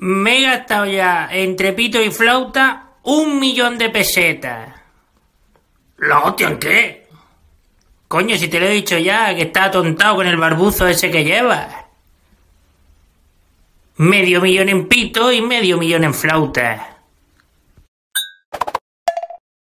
Me he gastado ya entre pito y flauta un millón de pesetas. ¿La hostia en qué? Coño, si te lo he dicho ya, que está atontado con el barbuzo ese que lleva. Medio millón en pito y medio millón en flauta.